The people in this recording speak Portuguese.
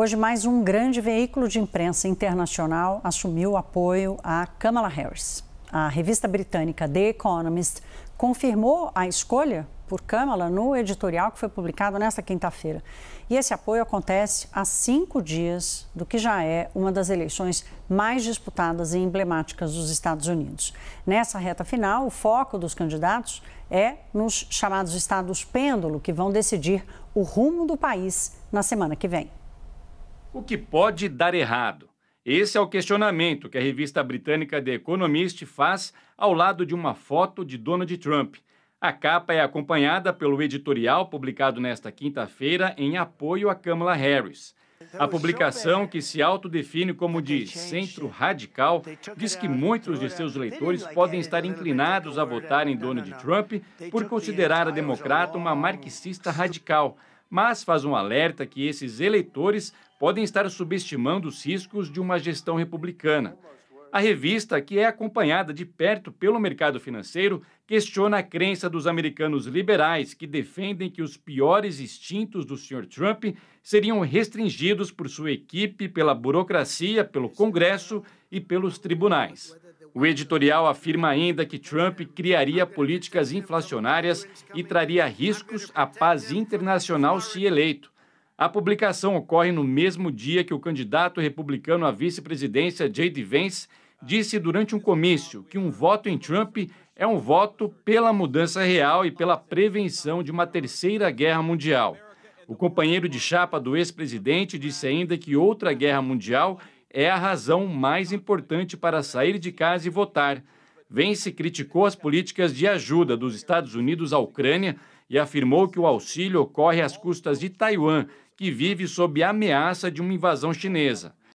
Hoje, mais um grande veículo de imprensa internacional assumiu apoio a Kamala Harris. A revista britânica The Economist confirmou a escolha por Kamala no editorial que foi publicado nesta quinta-feira. E esse apoio acontece há cinco dias do que já é uma das eleições mais disputadas e emblemáticas dos Estados Unidos. Nessa reta final, o foco dos candidatos é nos chamados estados pêndulo, que vão decidir o rumo do país na semana que vem. O que pode dar errado? Esse é o questionamento que a revista britânica The Economist faz ao lado de uma foto de Donald Trump. A capa é acompanhada pelo editorial publicado nesta quinta-feira em apoio a Kamala Harris. A publicação, que se autodefine como de centro radical, diz que muitos de seus leitores podem estar inclinados a votar em Donald Trump por considerar a democrata uma marxista radical, mas faz um alerta que esses eleitores podem estar subestimando os riscos de uma gestão republicana. A revista, que é acompanhada de perto pelo mercado financeiro, questiona a crença dos americanos liberais que defendem que os piores instintos do Sr. Trump seriam restringidos por sua equipe, pela burocracia, pelo Congresso e pelos tribunais. O editorial afirma ainda que Trump criaria políticas inflacionárias e traria riscos à paz internacional se eleito. A publicação ocorre no mesmo dia que o candidato republicano à vice-presidência, J.D. Vance, disse durante um comício que um voto em Trump é um voto pela mudança real e pela prevenção de uma terceira guerra mundial. O companheiro de chapa do ex-presidente disse ainda que outra guerra mundial é a razão mais importante para sair de casa e votar. Vence criticou as políticas de ajuda dos Estados Unidos à Ucrânia e afirmou que o auxílio ocorre às custas de Taiwan, que vive sob a ameaça de uma invasão chinesa.